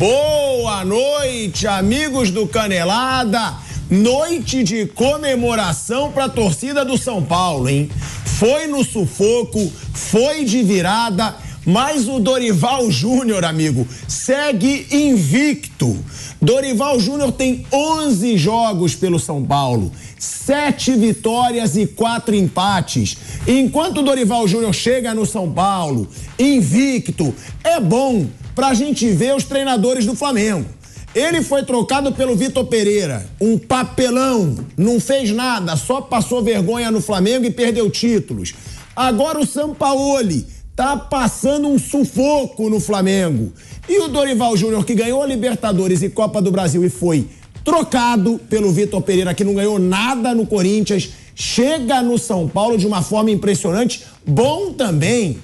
Boa noite, amigos do Canelada. Noite de comemoração para a torcida do São Paulo, hein? Foi no sufoco, foi de virada, mas o Dorival Júnior, amigo, segue invicto. Dorival Júnior tem 11 jogos pelo São Paulo, 7 vitórias e 4 empates. Enquanto o Dorival Júnior chega no São Paulo invicto, é bom pra gente ver os treinadores do Flamengo. Ele foi trocado pelo Vitor Pereira, um papelão, não fez nada, só passou vergonha no Flamengo e perdeu títulos. Agora o Sampaoli tá passando um sufoco no Flamengo. E o Dorival Júnior, que ganhou a Libertadores e Copa do Brasil e foi trocado pelo Vitor Pereira, que não ganhou nada no Corinthians, chega no São Paulo de uma forma impressionante. Bom também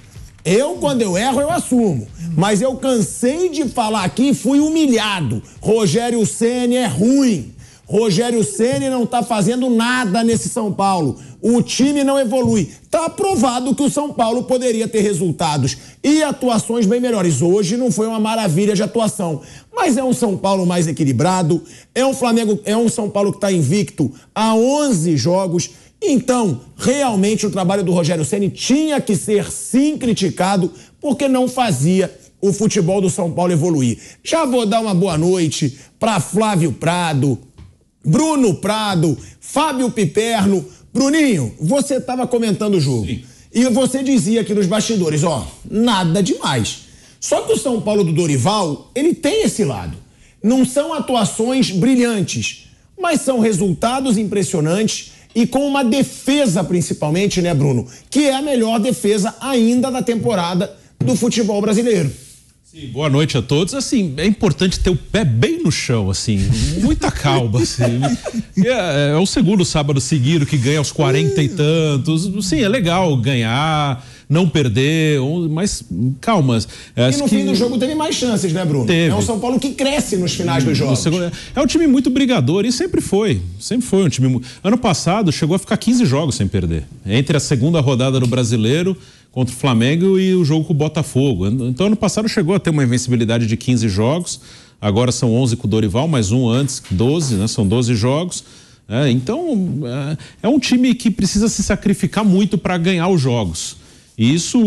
eu, quando eu erro, eu assumo. Mas eu cansei de falar aqui e fui humilhado. Rogério Ceni é ruim. Rogério Ceni não tá fazendo nada nesse São Paulo. O time não evolui. Tá provado que o São Paulo poderia ter resultados e atuações bem melhores. Hoje não foi uma maravilha de atuação, mas é um São Paulo mais equilibrado, é um Flamengo, é um São Paulo que tá invicto há 11 jogos então, realmente o trabalho do Rogério Ceni tinha que ser sim criticado porque não fazia o futebol do São Paulo evoluir. Já vou dar uma boa noite para Flávio Prado, Bruno Prado, Fábio Piperno. Bruninho, você estava comentando o jogo. Sim. E você dizia aqui nos bastidores, ó, nada demais. Só que o São Paulo do Dorival, ele tem esse lado. Não são atuações brilhantes, mas são resultados impressionantes e com uma defesa, principalmente, né, Bruno? Que é a melhor defesa ainda da temporada do futebol brasileiro. Sim, boa noite a todos. Assim, é importante ter o pé bem no chão, assim, muita calma, assim. É, é o segundo sábado seguido que ganha os quarenta e tantos. Sim, é legal ganhar não perder, mas calma. É, e no fim do jogo teve mais chances, né, Bruno? Teve. É um São Paulo que cresce nos finais hum, dos jogos. É um time muito brigador e sempre foi. Sempre foi um time. Ano passado chegou a ficar 15 jogos sem perder. Entre a segunda rodada do brasileiro contra o Flamengo e o jogo com o Botafogo. Então, ano passado chegou a ter uma invencibilidade de 15 jogos. Agora são 11 com o Dorival, mais um antes, 12, né? São 12 jogos. Né. Então, é, então, é um time que precisa se sacrificar muito para ganhar os jogos. E isso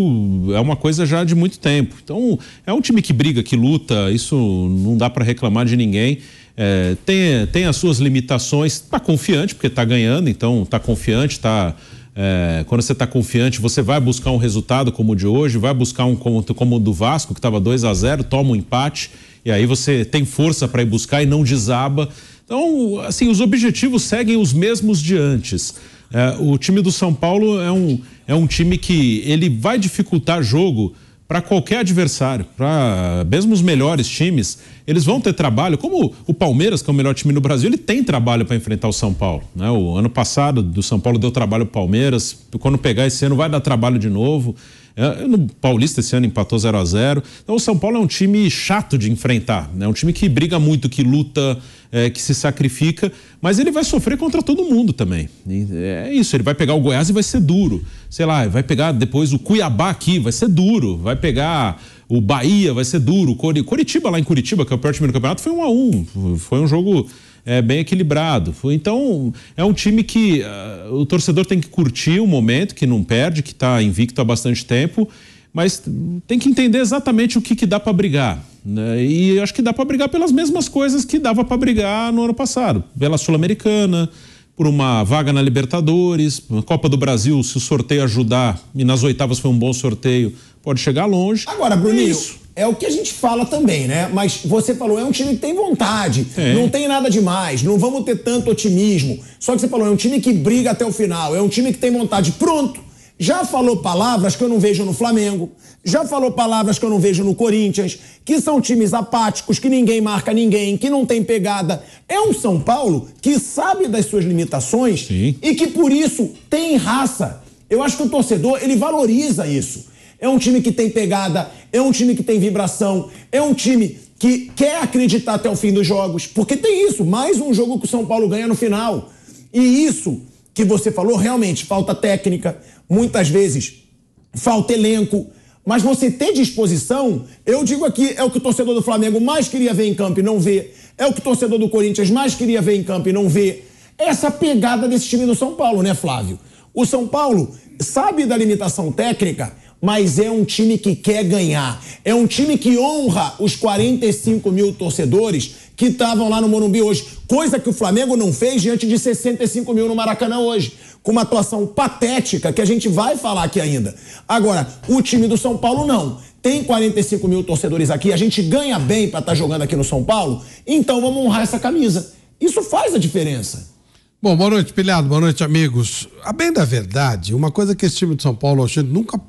é uma coisa já de muito tempo. Então, é um time que briga, que luta, isso não dá para reclamar de ninguém. É, tem, tem as suas limitações, está confiante, porque está ganhando, então está confiante, está. É, quando você está confiante, você vai buscar um resultado como o de hoje, vai buscar um como, como o do Vasco, que estava 2 a 0 toma um empate, e aí você tem força para ir buscar e não desaba. Então, assim, os objetivos seguem os mesmos de antes. É, o time do São Paulo é um é um time que ele vai dificultar jogo para qualquer adversário, para mesmo os melhores times. Eles vão ter trabalho, como o Palmeiras, que é o melhor time do Brasil, ele tem trabalho para enfrentar o São Paulo. Né? O ano passado do São Paulo deu trabalho ao Palmeiras, quando pegar esse ano vai dar trabalho de novo. É, no Paulista esse ano empatou 0 a 0 Então o São Paulo é um time chato de enfrentar. É né? um time que briga muito, que luta, é, que se sacrifica, mas ele vai sofrer contra todo mundo também. E é isso, ele vai pegar o Goiás e vai ser duro. Sei lá, vai pegar depois o Cuiabá aqui, vai ser duro. Vai pegar o Bahia vai ser duro. Curitiba, lá em Curitiba, que é o pior time do campeonato, foi um a um. Foi um jogo é, bem equilibrado. Então, é um time que uh, o torcedor tem que curtir o momento, que não perde, que está invicto há bastante tempo, mas tem que entender exatamente o que, que dá para brigar. Né? E acho que dá para brigar pelas mesmas coisas que dava para brigar no ano passado pela Sul-Americana, por uma vaga na Libertadores, Copa do Brasil, se o sorteio ajudar, e nas oitavas foi um bom sorteio pode chegar longe. Agora, Bruninho, é o que a gente fala também, né? Mas você falou, é um time que tem vontade, é. não tem nada demais, não vamos ter tanto otimismo. Só que você falou, é um time que briga até o final, é um time que tem vontade. Pronto! Já falou palavras que eu não vejo no Flamengo, já falou palavras que eu não vejo no Corinthians, que são times apáticos, que ninguém marca ninguém, que não tem pegada. É um São Paulo que sabe das suas limitações Sim. e que por isso tem raça. Eu acho que o torcedor, ele valoriza isso é um time que tem pegada, é um time que tem vibração, é um time que quer acreditar até o fim dos jogos, porque tem isso, mais um jogo que o São Paulo ganha no final. E isso que você falou, realmente, falta técnica, muitas vezes falta elenco, mas você ter disposição, eu digo aqui, é o que o torcedor do Flamengo mais queria ver em campo e não vê, é o que o torcedor do Corinthians mais queria ver em campo e não vê. Essa pegada desse time do São Paulo, né, Flávio? O São Paulo sabe da limitação técnica, mas é um time que quer ganhar. É um time que honra os 45 mil torcedores que estavam lá no Morumbi hoje. Coisa que o Flamengo não fez diante de 65 mil no Maracanã hoje. Com uma atuação patética que a gente vai falar aqui ainda. Agora, o time do São Paulo não. Tem 45 mil torcedores aqui, a gente ganha bem para estar tá jogando aqui no São Paulo, então vamos honrar essa camisa. Isso faz a diferença. Bom, boa noite, Pilhado, boa noite, amigos. A bem da verdade, uma coisa que esse time de São Paulo, hoje nunca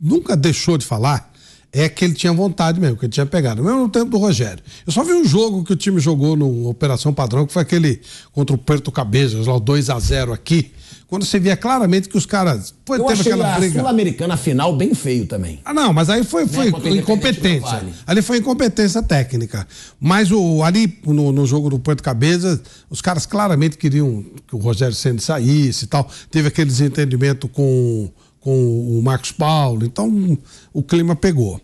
nunca deixou de falar é que ele tinha vontade mesmo, que ele tinha pegado. Mesmo no tempo do Rogério. Eu só vi um jogo que o time jogou numa operação padrão, que foi aquele contra o Perto Cabezas, lá 2 a 0 aqui. Quando você via claramente que os caras. Foi, Eu achei aquela Sul-Americana final bem feio também. Ah, não, mas aí foi, né, foi né? incompetência. Vale. Ali foi incompetência técnica. Mas o, ali no, no jogo do Porto Cabezas, os caras claramente queriam que o Rogério sendo saísse e tal. Teve aquele desentendimento com com o Marcos Paulo. Então o clima pegou.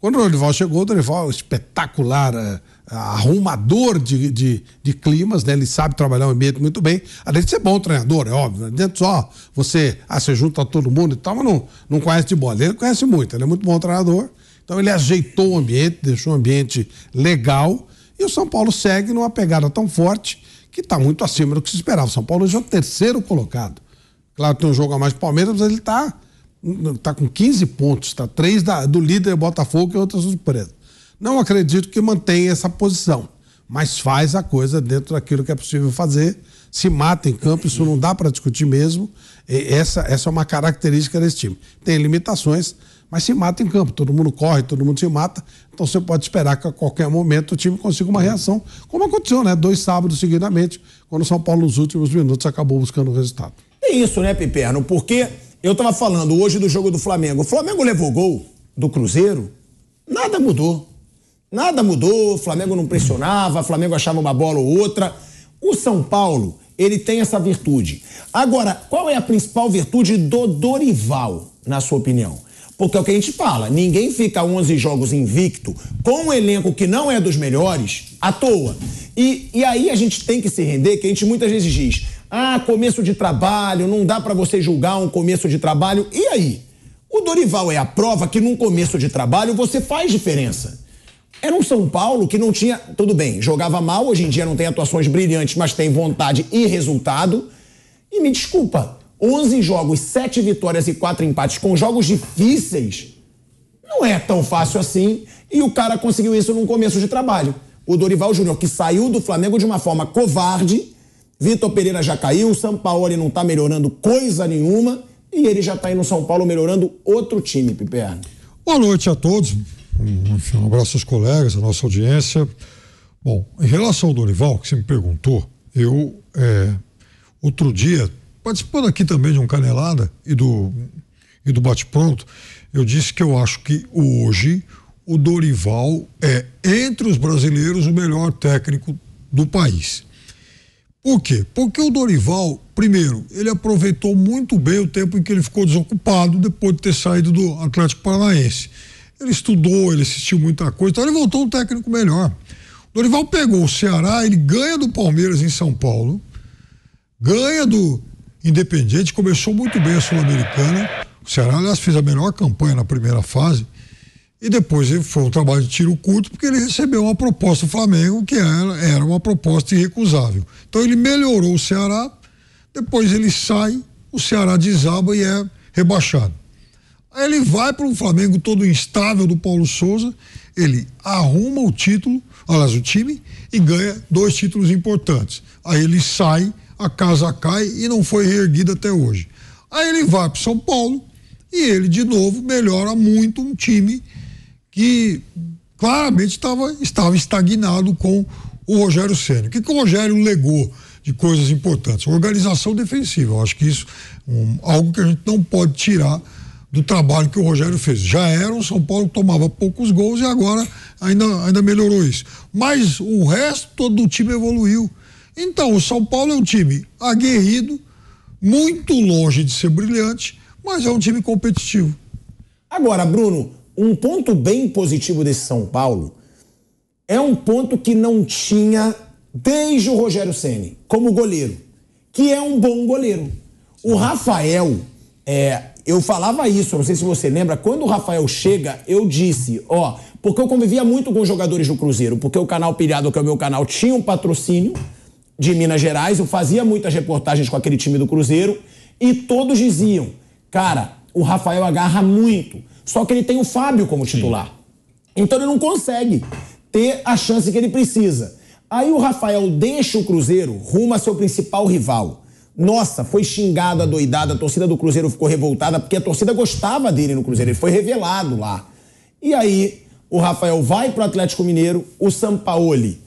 Quando o Dorival chegou, o Dorival espetacular, é, arrumador de, de, de, climas, né? Ele sabe trabalhar o ambiente muito bem. Além de ser bom treinador, é óbvio. Né? Dentro só você, ah, você junta todo mundo e tal, mas não, não conhece de bola. Ele conhece muito, ele é muito bom treinador. Então ele ajeitou o ambiente, deixou o ambiente legal. E o São Paulo segue numa pegada tão forte que está muito acima do que se esperava. O São Paulo já é o terceiro colocado. Claro, tem um jogo a mais do Palmeiras, mas ele está tá com 15 pontos, está três da, do líder é Botafogo e outra surpresa. Não acredito que mantenha essa posição, mas faz a coisa dentro daquilo que é possível fazer. Se mata em campo, isso não dá para discutir mesmo. E essa, essa é uma característica desse time. Tem limitações, mas se mata em campo. Todo mundo corre, todo mundo se mata. Então você pode esperar que a qualquer momento o time consiga uma reação, como aconteceu, né? Dois sábados seguidamente, quando o São Paulo, nos últimos minutos, acabou buscando o resultado. É isso, né, Piperno? Porque eu estava falando hoje do jogo do Flamengo. O Flamengo levou gol do Cruzeiro, nada mudou. Nada mudou, o Flamengo não pressionava, o Flamengo achava uma bola ou outra. O São Paulo, ele tem essa virtude. Agora, qual é a principal virtude do Dorival, na sua opinião? Porque é o que a gente fala, ninguém fica 11 jogos invicto com um elenco que não é dos melhores à toa. E, e aí a gente tem que se render, que a gente muitas vezes diz, ah, começo de trabalho, não dá para você julgar um começo de trabalho. E aí? O Dorival é a prova que num começo de trabalho você faz diferença. Era um São Paulo que não tinha. Tudo bem, jogava mal, hoje em dia não tem atuações brilhantes, mas tem vontade e resultado. E me desculpa, 11 jogos, 7 vitórias e 4 empates com jogos difíceis não é tão fácil assim. E o cara conseguiu isso num começo de trabalho. O Dorival Júnior, que saiu do Flamengo de uma forma covarde Vitor Pereira já caiu, o Sampaoli não está melhorando coisa nenhuma e ele já está aí no São Paulo melhorando outro time, Piperno. Boa noite a todos. Um, um abraço aos colegas, à nossa audiência. Bom, em relação ao Dorival, que você me perguntou, eu, é, outro dia, participando aqui também de um Canelada e do, e do Bate Pronto, eu disse que eu acho que hoje o Dorival é, entre os brasileiros, o melhor técnico do país. Por quê? Porque o Dorival, primeiro, ele aproveitou muito bem o tempo em que ele ficou desocupado depois de ter saído do Atlético Paranaense. Ele estudou, ele assistiu muita coisa, então ele voltou um técnico melhor. O Dorival pegou o Ceará, ele ganha do Palmeiras em São Paulo, ganha do Independente, começou muito bem a Sul-Americana. O Ceará, aliás, fez a melhor campanha na primeira fase. E depois foi um trabalho de tiro curto, porque ele recebeu uma proposta do Flamengo, que era, era uma proposta irrecusável. Então ele melhorou o Ceará, depois ele sai, o Ceará desaba e é rebaixado. Aí ele vai para um Flamengo todo instável do Paulo Souza, ele arruma o título, aliás, o time, e ganha dois títulos importantes. Aí ele sai, a casa cai e não foi reerguida até hoje. Aí ele vai para São Paulo e ele, de novo, melhora muito um time que claramente estava, estava estagnado com o Rogério Ceni. O que, que o Rogério legou de coisas importantes? Organização defensiva. Eu acho que isso é um, algo que a gente não pode tirar do trabalho que o Rogério fez. Já era o São Paulo tomava poucos gols e agora ainda, ainda melhorou isso. Mas o resto todo do time evoluiu. Então, o São Paulo é um time aguerrido, muito longe de ser brilhante, mas é um time competitivo. Agora, Bruno, um ponto bem positivo desse São Paulo é um ponto que não tinha desde o Rogério Ceni como goleiro, que é um bom goleiro. O Rafael, é, eu falava isso, não sei se você lembra, quando o Rafael chega, eu disse, ó, porque eu convivia muito com os jogadores do Cruzeiro, porque o canal Pilhado, que é o meu canal, tinha um patrocínio de Minas Gerais, eu fazia muitas reportagens com aquele time do Cruzeiro, e todos diziam, cara, o Rafael agarra muito. Só que ele tem o Fábio como titular. Sim. Então ele não consegue ter a chance que ele precisa. Aí o Rafael deixa o Cruzeiro rumo a seu principal rival. Nossa, foi xingado, adoidado, a torcida do Cruzeiro ficou revoltada porque a torcida gostava dele no Cruzeiro, ele foi revelado lá. E aí o Rafael vai para o Atlético Mineiro, o Sampaoli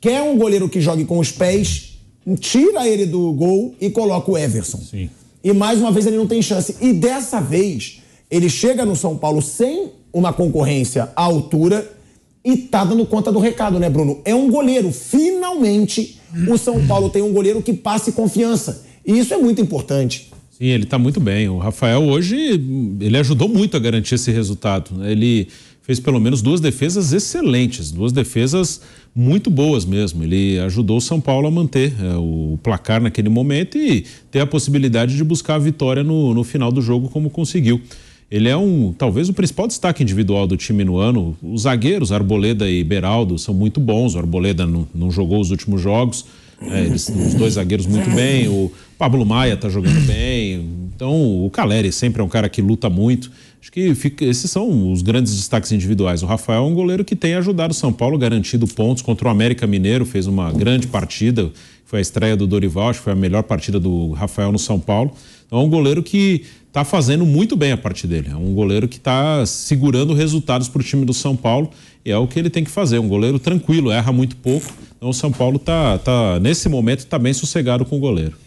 quer um goleiro que jogue com os pés, tira ele do gol e coloca o Everson. Sim. E mais uma vez ele não tem chance. E dessa vez ele chega no São Paulo sem uma concorrência à altura e tá dando conta do recado, né, Bruno? É um goleiro. Finalmente, o São Paulo tem um goleiro que passe confiança. E isso é muito importante. Sim, ele tá muito bem. O Rafael hoje, ele ajudou muito a garantir esse resultado. Né? Ele fez pelo menos duas defesas excelentes, duas defesas muito boas mesmo. Ele ajudou o São Paulo a manter é, o placar naquele momento e ter a possibilidade de buscar a vitória no, no final do jogo, como conseguiu. Ele é um, talvez o principal destaque individual do time no ano. Os zagueiros, Arboleda e Beraldo, são muito bons. O Arboleda não, não jogou os últimos jogos. É, eles, os dois zagueiros muito é. bem. O Pablo Maia está jogando bem. Então, o Caleri sempre é um cara que luta muito. Acho que fica, esses são os grandes destaques individuais. O Rafael é um goleiro que tem ajudado o São Paulo, garantido pontos contra o América Mineiro, fez uma grande partida. Foi a estreia do Dorival, acho que foi a melhor partida do Rafael no São Paulo. Então, é um goleiro que está fazendo muito bem a parte dele. É um goleiro que está segurando resultados para o time do São Paulo e é o que ele tem que fazer. Um goleiro tranquilo, erra muito pouco. Então o São Paulo tá, tá nesse momento está bem sossegado com o goleiro.